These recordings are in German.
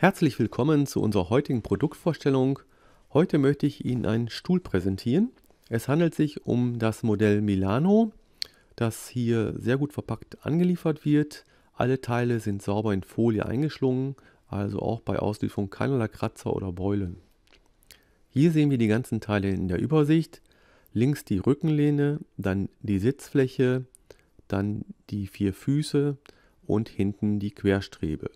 Herzlich willkommen zu unserer heutigen Produktvorstellung. Heute möchte ich Ihnen einen Stuhl präsentieren. Es handelt sich um das Modell Milano, das hier sehr gut verpackt angeliefert wird. Alle Teile sind sauber in Folie eingeschlungen, also auch bei Auslieferung keinerlei Kratzer oder Beulen. Hier sehen wir die ganzen Teile in der Übersicht. Links die Rückenlehne, dann die Sitzfläche, dann die vier Füße und hinten die Querstrebe.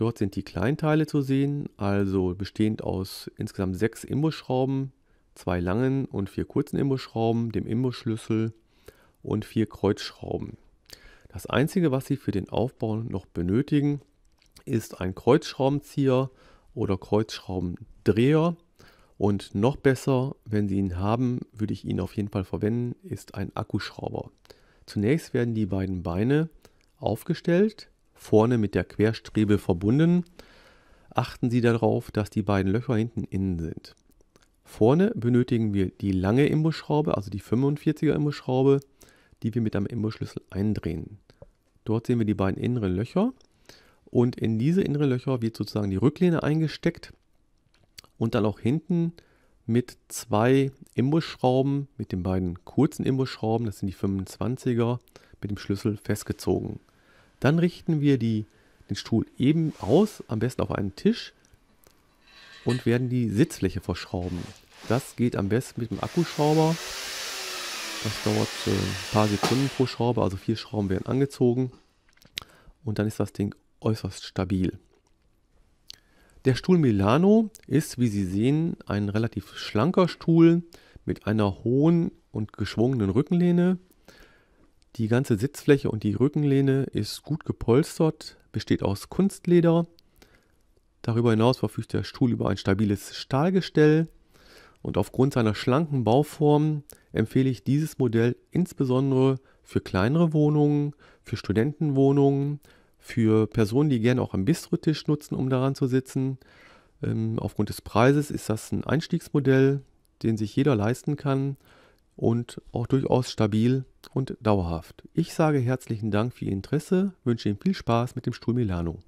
Dort sind die Kleinteile zu sehen, also bestehend aus insgesamt sechs Imbusschrauben, zwei langen und vier kurzen Imbusschrauben, dem Imbusschlüssel und vier Kreuzschrauben. Das einzige, was Sie für den Aufbau noch benötigen, ist ein Kreuzschraubenzieher oder Kreuzschraubendreher. Und noch besser, wenn Sie ihn haben, würde ich ihn auf jeden Fall verwenden, ist ein Akkuschrauber. Zunächst werden die beiden Beine aufgestellt vorne mit der Querstrebe verbunden. Achten Sie darauf, dass die beiden Löcher hinten innen sind. Vorne benötigen wir die lange Imbusschraube, also die 45er Imbusschraube, die wir mit einem Imbusschlüssel eindrehen. Dort sehen wir die beiden inneren Löcher und in diese inneren Löcher wird sozusagen die Rücklehne eingesteckt und dann auch hinten mit zwei Imbusschrauben, mit den beiden kurzen Imbusschrauben, das sind die 25er, mit dem Schlüssel festgezogen. Dann richten wir die, den Stuhl eben aus, am besten auf einen Tisch und werden die Sitzfläche verschrauben. Das geht am besten mit dem Akkuschrauber. Das dauert äh, ein paar Sekunden pro Schraube, also vier Schrauben werden angezogen und dann ist das Ding äußerst stabil. Der Stuhl Milano ist, wie Sie sehen, ein relativ schlanker Stuhl mit einer hohen und geschwungenen Rückenlehne. Die ganze Sitzfläche und die Rückenlehne ist gut gepolstert, besteht aus Kunstleder. Darüber hinaus verfügt der Stuhl über ein stabiles Stahlgestell. Und aufgrund seiner schlanken Bauform empfehle ich dieses Modell insbesondere für kleinere Wohnungen, für Studentenwohnungen, für Personen, die gerne auch einen Bistrotisch nutzen, um daran zu sitzen. Ähm, aufgrund des Preises ist das ein Einstiegsmodell, den sich jeder leisten kann und auch durchaus stabil und dauerhaft. Ich sage herzlichen Dank für Ihr Interesse, wünsche Ihnen viel Spaß mit dem Stuhl Milano.